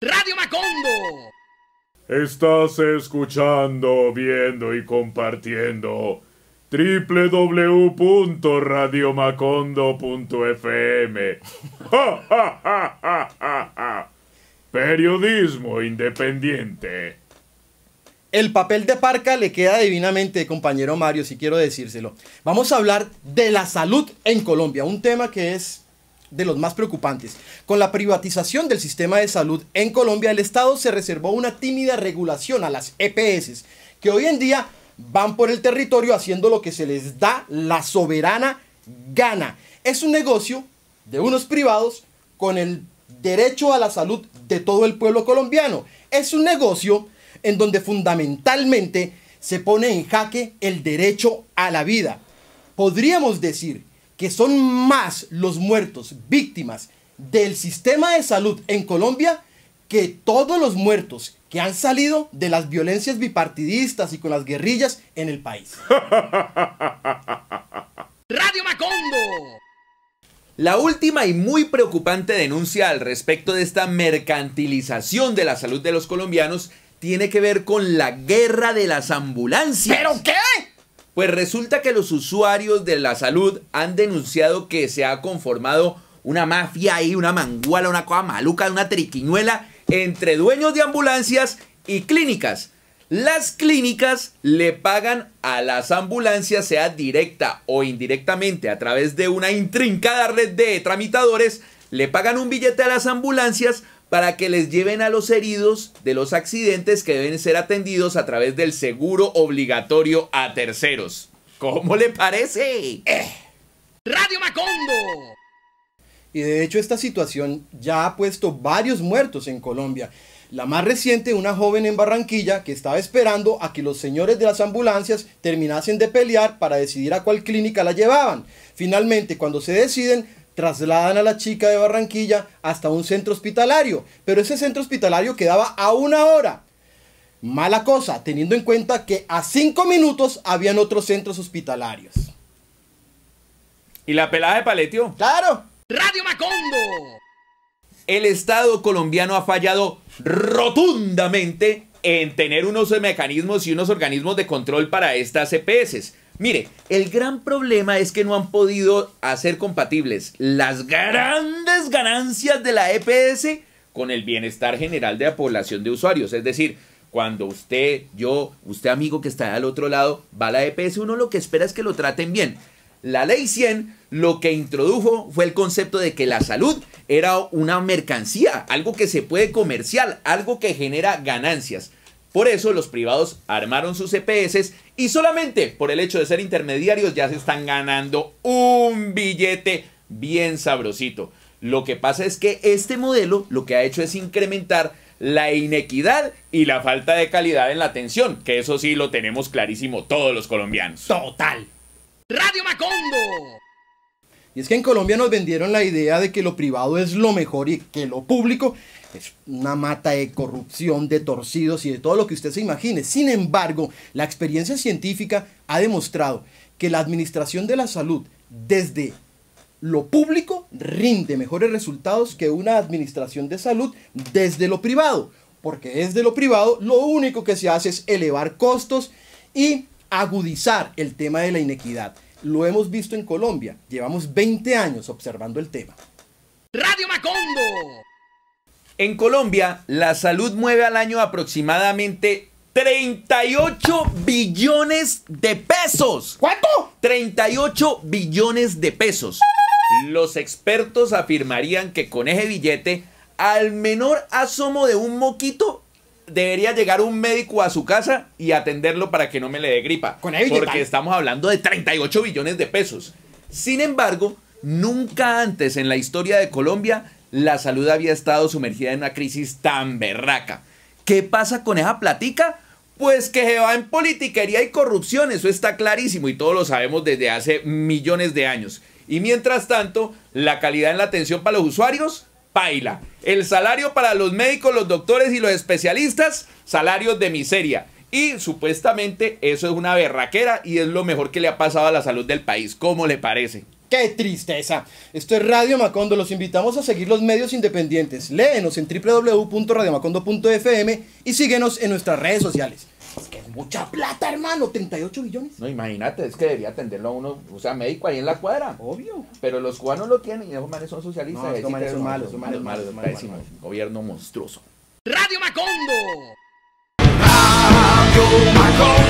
Radio Macondo. Estás escuchando, viendo y compartiendo www.radiomacondo.fm. Periodismo independiente. El papel de parca le queda divinamente, compañero Mario, si quiero decírselo. Vamos a hablar de la salud en Colombia, un tema que es de los más preocupantes. Con la privatización del sistema de salud en Colombia, el Estado se reservó una tímida regulación a las EPS, que hoy en día van por el territorio haciendo lo que se les da la soberana gana. Es un negocio de unos privados con el derecho a la salud de todo el pueblo colombiano. Es un negocio en donde fundamentalmente se pone en jaque el derecho a la vida. Podríamos decir que son más los muertos víctimas del sistema de salud en Colombia que todos los muertos que han salido de las violencias bipartidistas y con las guerrillas en el país. Radio Macondo. La última y muy preocupante denuncia al respecto de esta mercantilización de la salud de los colombianos tiene que ver con la guerra de las ambulancias. ¿Pero qué? Pues resulta que los usuarios de la salud han denunciado que se ha conformado una mafia ahí, una manguala, una cosa maluca, una triquiñuela entre dueños de ambulancias y clínicas. Las clínicas le pagan a las ambulancias, sea directa o indirectamente, a través de una intrincada red de tramitadores, le pagan un billete a las ambulancias para que les lleven a los heridos de los accidentes que deben ser atendidos a través del seguro obligatorio a terceros. ¿Cómo le parece? Radio Macondo. Y de hecho esta situación ya ha puesto varios muertos en Colombia. La más reciente, una joven en Barranquilla que estaba esperando a que los señores de las ambulancias terminasen de pelear para decidir a cuál clínica la llevaban. Finalmente, cuando se deciden, trasladan a la chica de Barranquilla hasta un centro hospitalario, pero ese centro hospitalario quedaba a una hora. Mala cosa, teniendo en cuenta que a cinco minutos habían otros centros hospitalarios. ¿Y la pelada de paletio? ¡Claro! ¡Radio Macondo! El Estado colombiano ha fallado rotundamente en tener unos mecanismos y unos organismos de control para estas EPS. Mire, el gran problema es que no han podido hacer compatibles las grandes ganancias de la EPS con el bienestar general de la población de usuarios. Es decir, cuando usted, yo, usted amigo que está al otro lado, va a la EPS, uno lo que espera es que lo traten bien. La ley 100 lo que introdujo fue el concepto de que la salud era una mercancía, algo que se puede comercial, algo que genera ganancias. Por eso los privados armaron sus EPS y solamente por el hecho de ser intermediarios ya se están ganando un billete bien sabrosito. Lo que pasa es que este modelo lo que ha hecho es incrementar la inequidad y la falta de calidad en la atención, que eso sí lo tenemos clarísimo todos los colombianos. Total. Radio Macondo. Y es que en Colombia nos vendieron la idea de que lo privado es lo mejor y que lo público es una mata de corrupción, de torcidos y de todo lo que usted se imagine. Sin embargo, la experiencia científica ha demostrado que la administración de la salud desde lo público rinde mejores resultados que una administración de salud desde lo privado, porque desde lo privado lo único que se hace es elevar costos y agudizar el tema de la inequidad. Lo hemos visto en Colombia. Llevamos 20 años observando el tema. Radio Macondo. En Colombia, la salud mueve al año aproximadamente 38 billones de pesos. ¿Cuánto? 38 billones de pesos. Los expertos afirmarían que con ese billete, al menor asomo de un moquito, debería llegar un médico a su casa y atenderlo para que no me le dé gripa. ¿Con porque estamos hablando de 38 billones de pesos. Sin embargo, nunca antes en la historia de Colombia la salud había estado sumergida en una crisis tan berraca. ¿Qué pasa con esa platica? Pues que se va en politiquería y corrupción, eso está clarísimo y todos lo sabemos desde hace millones de años. Y mientras tanto, la calidad en la atención para los usuarios Baila, El salario para los médicos, los doctores y los especialistas, salarios de miseria. Y supuestamente eso es una berraquera y es lo mejor que le ha pasado a la salud del país. ¿Cómo le parece? ¡Qué tristeza! Esto es Radio Macondo. Los invitamos a seguir los medios independientes. Léenos en www.radiomacondo.fm y síguenos en nuestras redes sociales que es mucha plata, hermano, 38 billones. No, imagínate, es que debería atenderlo a uno, o sea, médico ahí en la cuadra. Obvio. Pero los cubanos lo tienen y esos manes son socialistas. No, esos manes son malos, son malos, malos, Gobierno monstruoso. Radio Macondo. Radio Macondo.